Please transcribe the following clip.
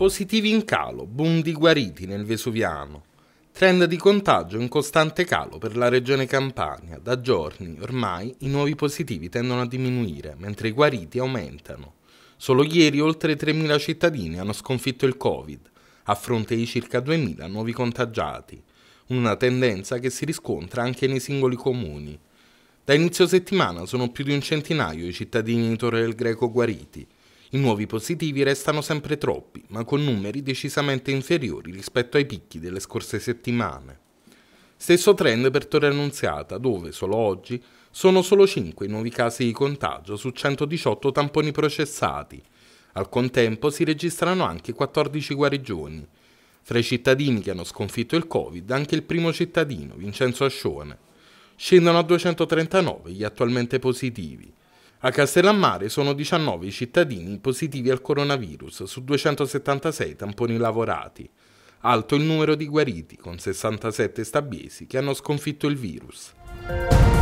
Positivi in calo, boom di guariti nel Vesuviano. Trend di contagio in costante calo per la regione Campania. Da giorni ormai i nuovi positivi tendono a diminuire, mentre i guariti aumentano. Solo ieri oltre 3.000 cittadini hanno sconfitto il Covid, a fronte di circa 2.000 nuovi contagiati, una tendenza che si riscontra anche nei singoli comuni. Da inizio settimana sono più di un centinaio i cittadini di Torre del Greco guariti, i nuovi positivi restano sempre troppi, ma con numeri decisamente inferiori rispetto ai picchi delle scorse settimane. Stesso trend per Torre Annunziata, dove, solo oggi, sono solo 5 i nuovi casi di contagio su 118 tamponi processati. Al contempo si registrano anche 14 guarigioni. Fra i cittadini che hanno sconfitto il Covid, anche il primo cittadino, Vincenzo Ascione. Scendono a 239 gli attualmente positivi. A Castellammare sono 19 i cittadini positivi al coronavirus su 276 tamponi lavorati. Alto il numero di guariti, con 67 stabiesi che hanno sconfitto il virus.